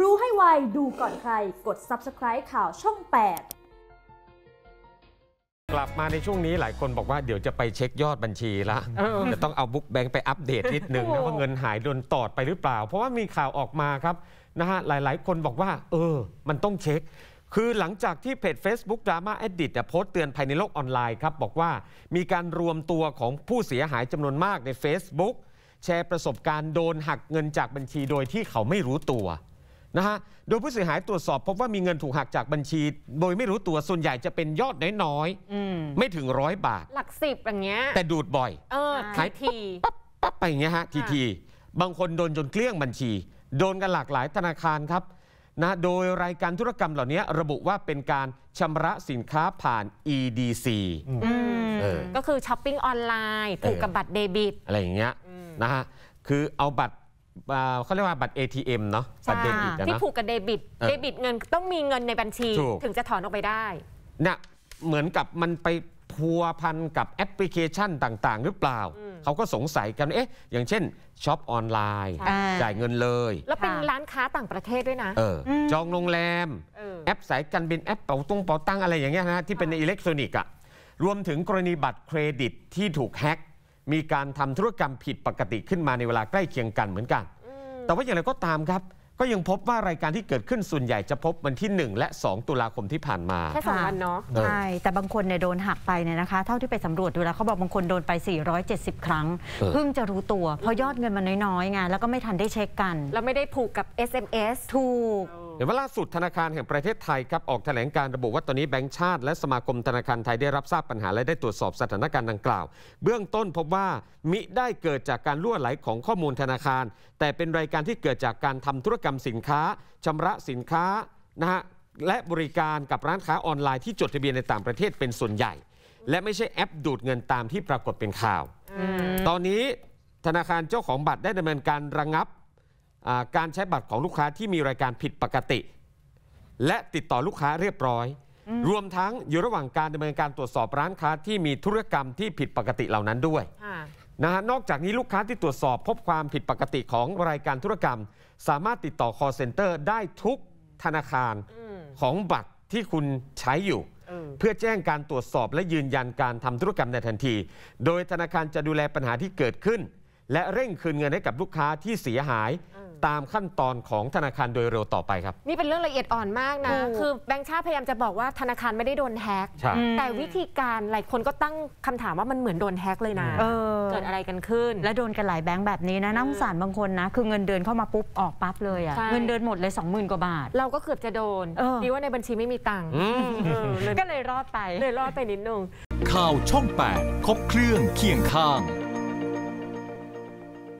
รู้ให้ไวดูก่อนใครกด subscribe ข่าวช่อง 8 กลับมาในช่วงนี้หลายคนบอกว่าเดี๋ยวจะไปเช็คยอดบัญชีละจะต้องเอาบุ๊กแบงค์ไปอัปเดตนิดนึงนะว่าเงินหายโดนตอดไปหรือเปล่า เพราะว่ามีข่าวออกมาครับนะฮะหลายๆ คนบอกว่า เออ มันต้องเช็ค คือหลังจากที่เพจ Facebook Drama Edit โพสต์เตือนภัยในโลกออนไลน์ครับบอกว่ามีการรวมตัวของผู้เสียหายจำนวนมากใน Facebook แชร์ประสบการณ์โดนหักเงินจากบัญชีโดยที่เขาไม่รู้ตัวนะฮะ โดยผู้เสียหายตรวจสอบ พบว่ามีเงินถูกหักจากบัญชี โดยไม่รู้ตัวส่วนใหญ่จะเป็นยอดน้อยๆไม่ถึงร้อยบาทหลักสิบอย่างเงี้ย แต่ดูดบ่อยเออทีทีปั๊บปั๊บไปอย่างเงี้ยฮะ ทีทีบางคนโดนจนเกลี้ยงบัญชี โดนกันหลากหลายธนาคารครับนะโดยรายการธุรกรรมเหล่านี้ ระบุว่าเป็นการชำระสินค้าผ่าน EDC ก็คือช้อปปิ้งออนไลน์ถูกกับบัตรเดบิตอะไรอย่างเงี้ยนะฮะคือเอาบัตรเขาเรียกว่าบัตร ATM เนาะบัตรเดบิตที่ผูกกับเดบิตเดบิตเงินต้องมีเงินในบัญชีถึงจะถอนออกไปได้เนี่ยเหมือนกับมันไปพัวพันกับแอปพลิเคชันต่างๆ หรือเปล่า เขาก็สงสัยกันเอ๊ะอย่างเช่น ช็อปออนไลน์ จ่ายเงินเลย แล้วเป็นร้านค้าต่างประเทศด้วยนะออจองโรงแรม แอปสายการบินแอปเป๋าตุงเป๋าตั้งอะไรอย่างเงี้ยนะที่เป็นนอิเล็กทรอนิกส์อะรวมถึงกรณีบัตรเครดิต ที่ถูกแฮ็กมีการทำธุรกรรมผิดปกติขึ้นมาในเวลาใกล้เคียงกันเหมือนกัน แต่ว่าอย่างไรก็ตามครับ ก็ยังพบว่ารายการที่เกิดขึ้นส่วนใหญ่จะพบวันที่ 1 และ 2 ตุลาคมที่ผ่านมา แค่สองวันเนาะ ใช่ แต่บางคนเนี่ยโดนหักไปเนี่ยนะคะ เท่าที่ไปสำรวจดูแล้ว เขาบอกบางคนโดนไป 470 ครั้ง เพิ่งจะรู้ตัว เพราะยอดเงินมันน้อยๆไงแล้วก็ไม่ทันได้เช็คกัน แล้วไม่ได้ผูกกับ SMS ถูกเดี๋ยวาล่าสุดธนาคารแห่งประเทศไทยครับออกแถลงการระบุว่าตอนนี้แบงก์ชาติ และสมาคมธนาคารไทยได้รับทราบปัญหา และได้ตรวจสอบสถานการณ์ดังกล่าว เบื้องต้นพบว่า มิได้เกิดจากการล่วไหลของข้อมูลธนาคาร แต่เป็นรายการที่เกิดจากการทำธุรกรรมสินค้า ชำระสินค้านะฮะและบริการกับร้านค้าออนไลน์ที่จดทะเบียนในต่างประเทศเป็นส่วนใหญ่และไม่ใช่แอปดูดเงินตามที่ปรากฏเป็นข่าวตอนนี้ธนาคารเจ้าของบัตรได้ดำเนินการระงับการใช้บัตรของลูกค้าที่มีรายการผิดปกติ และติดต่อลูกค้าเรียบร้อย รวมทั้งอยู่ระหว่างการดำเนินการตรวจสอบร้านค้าที่มีธุรกรรมที่ผิดปกติเหล่านั้นด้วยนะฮะนอกจากนี้ลูกค้าที่ตรวจสอบพบความผิดปกติของรายการธุรกรรม สามารถติดต่อ call center ได้ทุกธนาคารของบัตรที่คุณใช้อยู่เพื่อแจ้งการตรวจสอบและยืนยันการทำธุรกรรมในทันที โดยธนาคารจะดูแลปัญหาที่เกิดขึ้นและเร่งคืนเงินให้กับลูกค้าที่เสียหาย ตามขั้นตอนของธนาคารโดยเร็วต่อไปครับ นี่เป็นเรื่องละเอียดอ่อนมากนะคือแบงค์ชาติพยายามจะบอกว่าธนาคารไม่ได้โดนแฮกแต่วิธีการหลายคนก็ตั้งคำถามว่ามันเหมือนโดนแฮกเลยนะเกิดอะไรกันขึ้น และโดนกันหลายแบงค์แบบนี้นะ น้าสงสารบางคนนะ คือเงินเดินเข้ามาปุ๊บออกปั๊บเลยอะเงินเดินหมดเลย 20,000กว่าบาท เราก็เกือบจะโดนดีว่าในบัญชีไม่มีตังค์ก็เลยรอดไปเลยรอดไปนิดนึงข่าวช่อง8ครบเครื่องเคียงข้าง